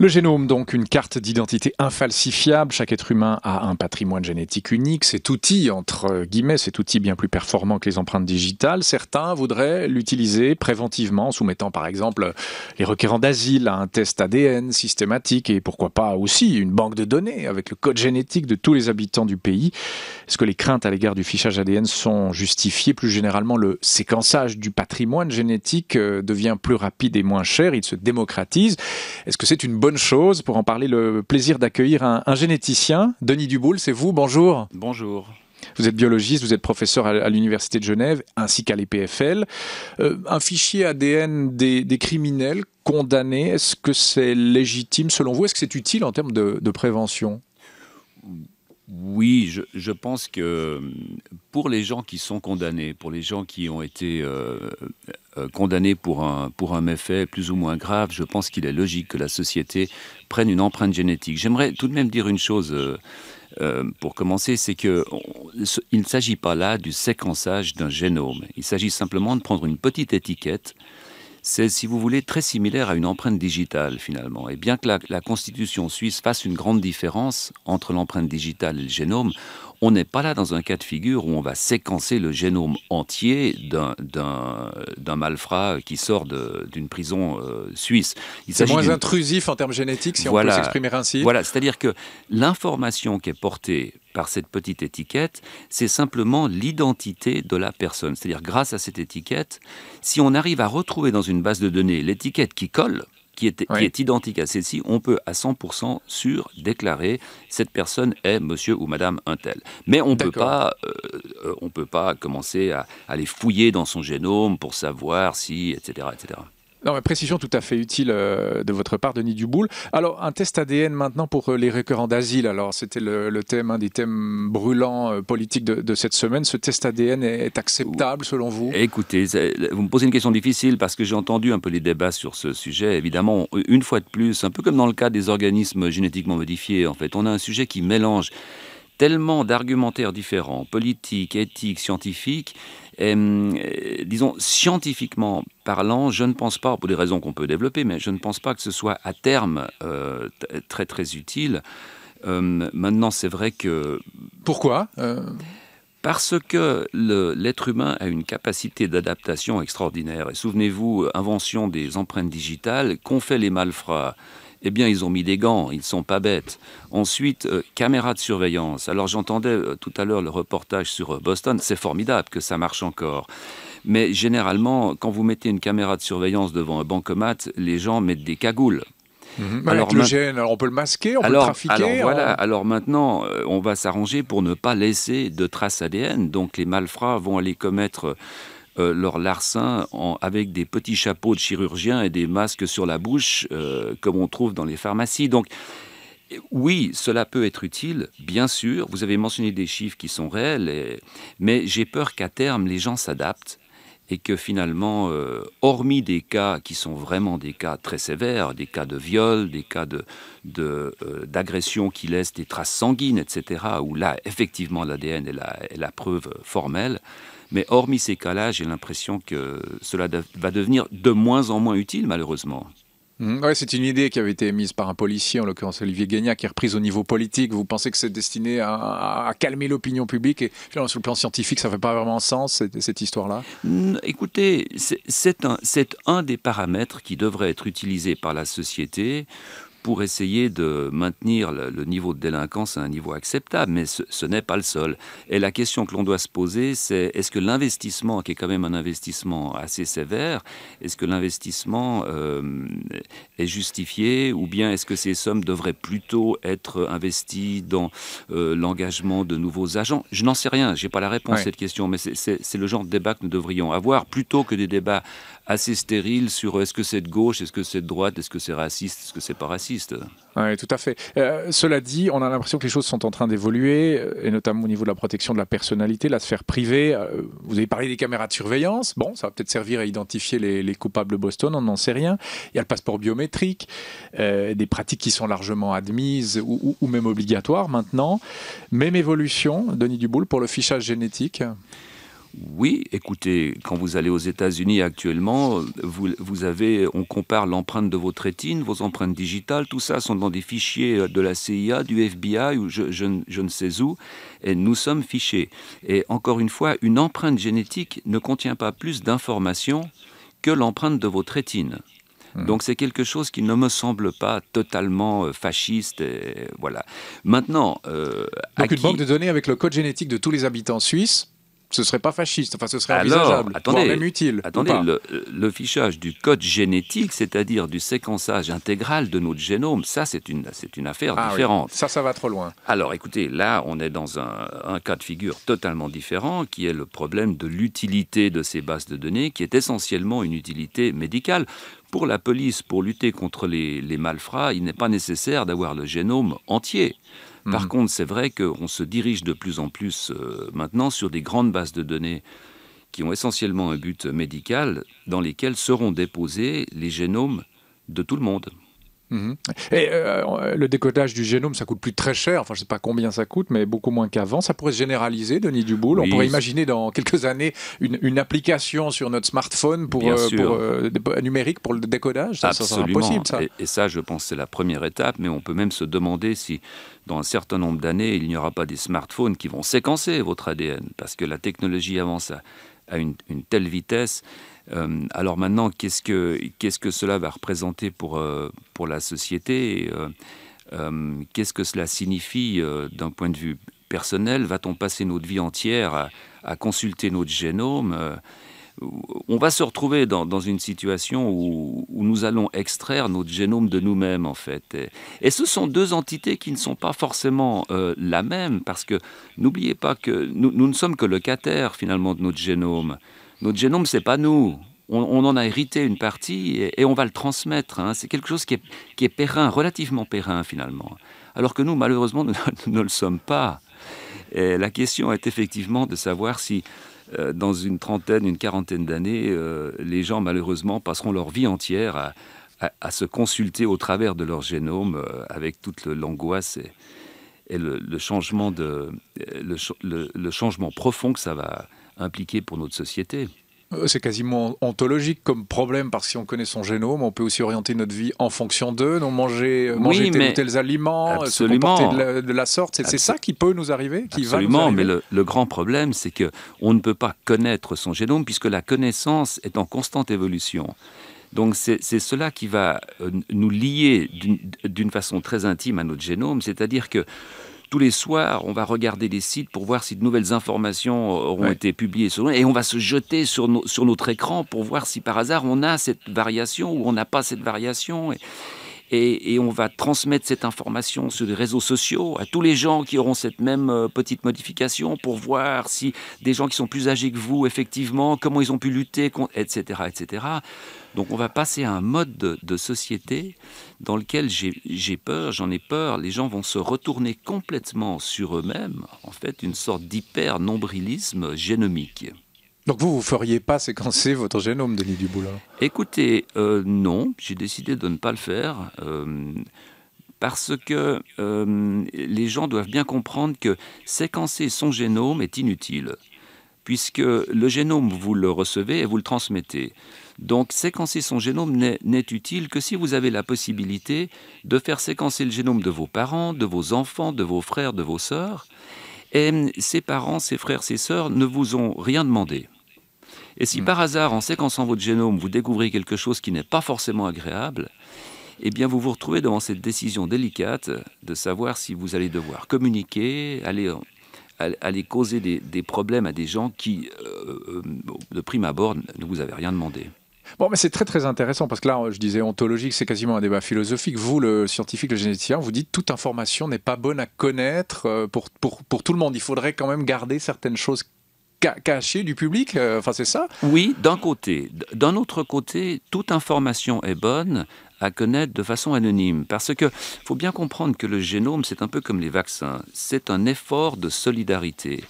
Le génome, donc, une carte d'identité infalsifiable. Chaque être humain a un patrimoine génétique unique. Cet outil, entre guillemets, cet outil bien plus performant que les empreintes digitales, certains voudraient l'utiliser préventivement, soumettant par exemple les requérants d'asile à un test ADN systématique et pourquoi pas aussi une banque de données avec le code génétique de tous les habitants du pays. Est-ce que les craintes à l'égard du fichage ADN sont justifiées Plus généralement, le séquençage du patrimoine génétique euh, devient plus rapide et moins cher, il se démocratise. Est-ce que c'est une bonne Bonne chose Pour en parler, le plaisir d'accueillir un, généticien. Denis Duboul, c'est vous, bonjour. Bonjour. Vous êtes biologiste, vous êtes professeur à l'Université de Genève ainsi qu'à l'EPFL. Euh, un fichier ADN des, criminels condamnés, est-ce que c'est légitime selon vous Est-ce que c'est utile en termes de prévention oui, je, pense que mm, pour les gens qui sont condamnés, pour les gens qui ont été euh, euh, condamnés pour un, pour un méfait plus ou moins grave, je pense qu'il est logique que la société prenne une empreinte génétique. J'aimerais tout de même dire une chose. Euh, pour commencer, c'est qu'il ne s'agit pas là du séquençage d'un génome. Il s'agit simplement de prendre une petite étiquette c'est, si vous voulez, très similaire à une empreinte digitale finalement. Et bien que la, Constitution suisse fasse une grande différence entre l'empreinte digitale et le génome, on n'est pas là dans un cas de figure où on va séquencer le génome entier d'un malfrat qui sort d'une prison euh, suisse. C'est moins intrusif en termes génétiques, si on peut s'exprimer ainsi. Voilà, c'est-à-dire que l'information qui est portée par cette petite étiquette, c'est simplement l'identité de la personne. C'est-à-dire, grâce à cette étiquette, si on arrive à retrouver dans une base de données l'étiquette qui colle, qui est, identique à celle-ci, on peut à 100% sûr déclarer cette personne est monsieur ou madame un tel. Mais on peut pas, euh, euh, on peut pas commencer à, à aller fouiller dans son génome pour savoir si, etc., etc. Non, précision tout à fait utile euh, de votre part, Denis Duboul. Alors, un test ADN maintenant pour euh, les récurrents d'asile. Alors, c'était le, thème, un des thèmes brûlants euh, politiques de, cette semaine. Ce test ADN est, est acceptable selon vous Écoutez, vous me posez une question difficile parce que j'ai entendu un peu les débats sur ce sujet. Évidemment, une fois de plus, un peu comme dans le cas des organismes génétiquement modifiés, en fait, on a un sujet qui mélange tellement d'argumentaires différents, politiques, éthiques, scientifiques, et, euh, disons, scientifiquement parlant, je ne pense pas, pour des raisons qu'on peut développer, mais je ne pense pas que ce soit à terme euh, euh, très très utile. maintenant, c'est vrai que... Pourquoi parce que l'être humain a une capacité d'adaptation extraordinaire. Et souvenez-vous, invention des empreintes digitales, qu'ont fait les malfrats eh bien, ils ont mis des gants, ils ne sont pas bêtes. Ensuite, euh, caméra caméras de surveillance. Alors, j'entendais euh, tout à l'heure le reportage sur euh, Boston, c'est formidable que ça marche encore. Mais généralement, quand vous mettez une caméra de surveillance devant un bancomat, les gens mettent des cagoules mhm. Alors, le gène, on peut le masquer, on peut trafiquer. alors hein. maintenant, on va s'arranger pour ne pas laisser de traces ADN. Donc les malfrats vont aller commettre euh, leur larcin avec des petits chapeaux de chirurgien et des masques sur la bouche, euh, comme on trouve dans les pharmacies. Donc, oui, cela peut être utile, bien sûr. Vous avez mentionné des chiffres qui sont réels, mais j'ai peur qu'à terme, les gens s'adaptent et que finalement, euh, hormis des cas qui sont vraiment des cas très sévères, des cas de viol, des cas d'agression de, qui laissent des traces sanguines, etc., où là, effectivement, l'ADN est la preuve formelle, mais hormis ces cas-là, j'ai l'impression que cela va devenir de moins en moins utile, malheureusement. Mmh, ouais, c'est une idée qui avait été émise par un policier, en l'occurrence Olivier Gagnac, qui est reprise au niveau politique. Vous pensez que c'est destiné à, calmer l'opinion publique et finalement, sur le plan scientifique, ça ne fait pas vraiment sens, cette, histoire-là mmh, Écoutez, c'est un, un, des paramètres qui devrait être utilisé par la société pour essayer de maintenir le, niveau de délinquance à un niveau acceptable, mais ce, n'est pas le seul. Et la question que l'on doit se poser, c'est est-ce que l'investissement, qui est quand même un investissement assez sévère, est-ce que l'investissement euh, est justifié ou bien est-ce que ces sommes devraient plutôt être investies dans euh, l'engagement de nouveaux agents Je n'en sais rien, je n'ai pas la réponse à cette question, mais c'est le genre de débat que nous devrions avoir plutôt que des débats assez stériles sur est-ce que c'est de gauche, est-ce que c'est de droite, est-ce que c'est raciste, est-ce que c'est pas raciste. Oui, tout à fait. Euh, cela dit, on a l'impression que les choses sont en train d'évoluer, euh, et notamment au niveau de la protection de la personnalité, la sphère privée. Euh, vous avez parlé des caméras de surveillance. Bon, ça va peut-être servir à identifier les, les coupables Boston, on n'en sait rien. Il y a le passeport biométrique, des pratiques qui sont largement admises ou, même obligatoires maintenant. Même évolution, Denis Duboul, pour le fichage génétique oui, écoutez, quand vous allez aux États-Unis actuellement, vous, avez, on compare l'empreinte de vos rétine, vos empreintes digitales, tout ça sont dans des fichiers euh, de la CIA, du FBI ou je, ne sais où, et nous sommes fichés. Et encore une fois, une empreinte génétique ne contient pas plus d'informations que l'empreinte de votre rétine. Hmm. Donc c'est quelque chose qui ne me semble pas totalement euh, fasciste. voilà. Maintenant, euh, donc une banque de données avec le code génétique de tous les habitants suisses ce serait pas fasciste, enfin ce serait inutile envisageable, même utile. Attendez, le, fichage du code génétique, c'est-à-dire du séquençage intégral de notre génome, ça c'est une, affaire ah différente. Ça, ça va trop loin. Alors écoutez, là on est dans un, cas de figure totalement différent qui est le problème de l'utilité de ces bases de données qui est essentiellement une utilité médicale. Pour la police, pour lutter contre les, les malfrats, il n'est pas nécessaire d'avoir le génome entier. Par mm. contre, c'est vrai qu'on se dirige de plus en plus euh, maintenant sur des grandes bases de données qui ont essentiellement un but médical, dans lesquelles seront déposés les génomes de tout le monde. Mhm. Et euh, le décodage du génome, ça coûte plus très cher. Enfin, je sais pas combien ça coûte, mais beaucoup moins qu'avant. Ça pourrait se généraliser, Denis Duboul. On pourrait imaginer dans quelques années une, application sur notre smartphone pour, euh, euh, numérique pour le décodage. Ça, Absolument. Et, ça, je pense, c'est la première étape. Mais on peut même se demander si, dans un certain nombre d'années, il n'y aura pas des smartphones qui vont séquencer votre ADN, parce que la technologie avance à, une telle vitesse. Euh, alors maintenant, qu'est-ce que, cela va représenter pour, euh, la société euh, Qu'est-ce que cela signifie d'un point de vue personnel Va-t-on passer notre vie entière à, consulter notre génome on va se retrouver dans, une situation où, nous allons extraire notre génome de nous-mêmes, en fait. Et, ce sont deux entités qui ne sont pas forcément la même, parce que n'oubliez pas que nous, ne sommes que locataires, finalement, de notre génome. Notre génome, c'est pas nous. On, en a hérité une partie et, on va le transmettre. Hein. C'est quelque chose qui est, périn, relativement périn finalement. Alors que nous, malheureusement, nous ne le sommes pas. la question est effectivement de savoir si, euh, dans une trentaine, une quarantaine d'années, euh, les gens, malheureusement, passeront leur vie entière à, se consulter au travers de leur génome euh, avec toute l'angoisse et, le, changement de, le, changement profond que ça va impliqué pour notre société. Euh, c'est quasiment ontologique comme problème, parce que si on connaît son génome, on peut aussi orienter notre vie en fonction d'eux, non manger, euh, manger oui, tel ou tel aliment, euh, de la, sorte. C'est ça qui peut nous arriver, qui absolument, va mais le, le, grand problème, c'est que on ne peut pas connaître son génome, puisque la connaissance est en constante évolution. Donc c'est cela qui va nous lier d'une façon très intime à notre génome, c'est-à-dire que tous les soirs, on va regarder les sites pour voir si de nouvelles informations euh, auront été publiées. Et on va se jeter sur, notre écran pour voir si par hasard on a cette variation ou on n'a pas cette variation et, on va transmettre cette information sur les réseaux sociaux à tous les gens qui auront cette même euh, petite modification pour voir si des gens qui sont plus âgés que vous, effectivement, comment ils ont pu lutter, etc. etc. Donc on va passer à un mode de, de société dans lequel j'ai peur, j'en ai peur, les gens vont se retourner complètement sur eux-mêmes, en fait une sorte d'hyper-nombrilisme génomique. Donc vous, vous feriez pas séquencer votre génome, Denis Duboulin Écoutez, euh, non, j'ai décidé de ne pas le faire. Euh, parce que euh, les gens doivent bien comprendre que séquencer son génome est inutile, puisque le génome, vous le recevez et vous le transmettez. Donc séquencer son génome n'est utile que si vous avez la possibilité de faire séquencer le génome de vos parents, de vos enfants, de vos frères, de vos sœurs. Et ses parents, ses frères, ces sœurs ne vous ont rien demandé. Et si hmm. par hasard, en séquençant votre génome, vous découvrez quelque chose qui n'est pas forcément agréable, eh bien vous vous retrouvez devant cette décision délicate de savoir si vous allez devoir communiquer, aller, aller causer des, problèmes à des gens qui, euh, euh, de prime abord, ne vous avaient rien demandé. Bon, mais c'est très très intéressant parce que là, je disais ontologique, c'est quasiment un débat philosophique. Vous, le scientifique, le généticien, vous dites toute information n'est pas bonne à connaître euh, pour, pour, pour, tout le monde. Il faudrait quand même garder certaines choses caché du public euh, Enfin, c'est ça Oui, d'un côté. D'un autre côté, toute information est bonne à connaître de façon anonyme. Parce que faut bien comprendre que le génome, c'est un peu comme les vaccins. C'est un effort de solidarité.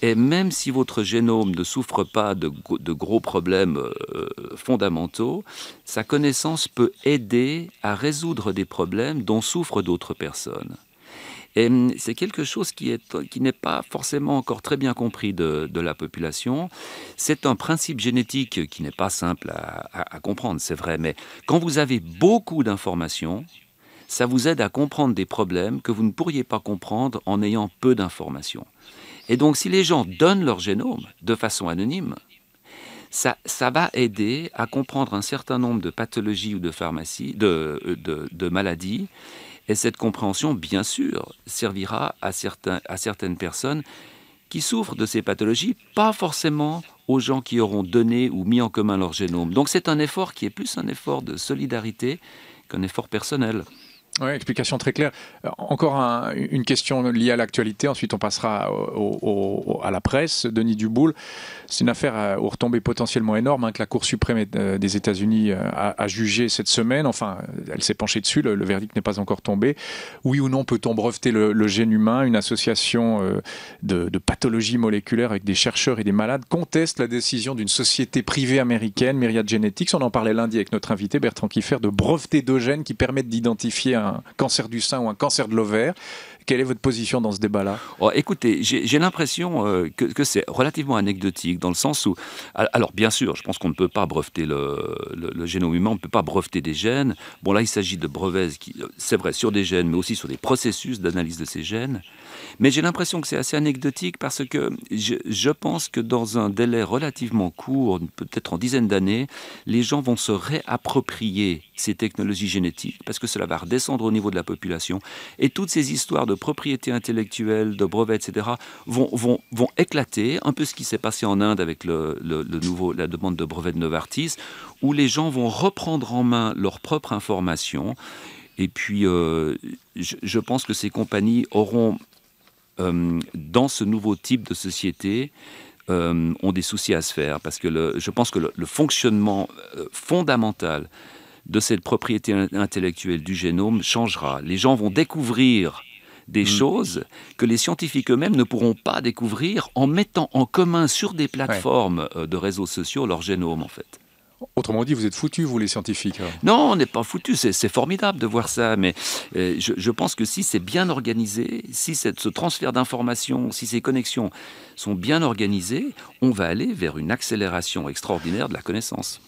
Et même si votre génome ne souffre pas de, gros problèmes euh, euh, fondamentaux, sa connaissance peut aider à résoudre des problèmes dont souffrent d'autres personnes. Et hum, c'est quelque chose qui euh, n'est qui pas forcément encore très bien compris de, la population. C'est un principe génétique qui n'est pas simple à, comprendre, c'est vrai, mais quand vous avez beaucoup d'informations, ça vous aide à comprendre des problèmes que vous ne pourriez pas comprendre en ayant peu d'informations. Et donc si les gens donnent leur génome de façon anonyme, ça, ça, va aider à comprendre un certain nombre de pathologies ou de, euh, de, de maladies et cette compréhension, bien sûr, servira à, certains, à certaines personnes qui souffrent de ces pathologies, pas forcément aux gens qui auront donné ou mis en commun leur génome. Donc c'est un effort qui est plus un effort de solidarité qu'un effort personnel. Oui, explication très claire. Euh, encore une question liée à l'actualité, ensuite on passera à la presse. Denis Duboul, c'est une affaire aux euh, retombées potentiellement énormes hein, que la Cour suprême euh, des États-Unis a, jugée cette semaine. Enfin, elle s'est penchée dessus, le, verdict n'est pas encore tombé. Oui ou non peut-on breveter le, gène humain Une association de, de pathologie moléculaire avec des chercheurs et des malades conteste la décision d'une société privée américaine, Myriad Genetics, on en parlait lundi avec notre invité Bertrand Kiffer, de breveter deux gènes qui permettent d'identifier un un cancer du sein ou un cancer de l'ovaire, quelle est votre position dans ce débat-là oh, Écoutez, j'ai l'impression euh, que, c'est relativement anecdotique, dans le sens où, alors bien sûr, je pense qu'on ne peut pas breveter le, génome humain, on ne peut pas breveter des gènes. Bon, là, il s'agit de brevets, euh, c'est vrai, sur des gènes, mais aussi sur des processus d'analyse de ces gènes. Mais j'ai l'impression que c'est assez anecdotique parce que je, je, pense que dans un délai relativement court, peut-être en dizaines d'années, les gens vont se réapproprier ces technologies génétiques parce que cela va redescendre au niveau de la population. Et toutes ces histoires de propriétés intellectuelles, de brevets, etc., vont, vont, vont éclater, un peu ce qui s'est passé en Inde avec le, le, nouveau, la demande de brevets de Novartis, où les gens vont reprendre en main leur propre information. Et puis, euh, je, pense que ces compagnies auront, euh, dans ce nouveau type de société, euh, ont des soucis à se faire, parce que je pense que le fonctionnement fondamental de cette propriété intellectuelle du génome changera. Les gens vont découvrir des mm. choses que les scientifiques eux-mêmes ne pourront pas découvrir en mettant en commun sur des plateformes euh, de réseaux sociaux leur génome en fait. Autrement dit, vous êtes foutus, vous, les scientifiques. Non, on n'est pas foutus. C'est formidable de voir ça. Mais euh, je, pense que si c'est bien organisé, si cette, ce transfert d'informations, si ces connexions sont bien organisées, on va aller vers une accélération extraordinaire de la connaissance.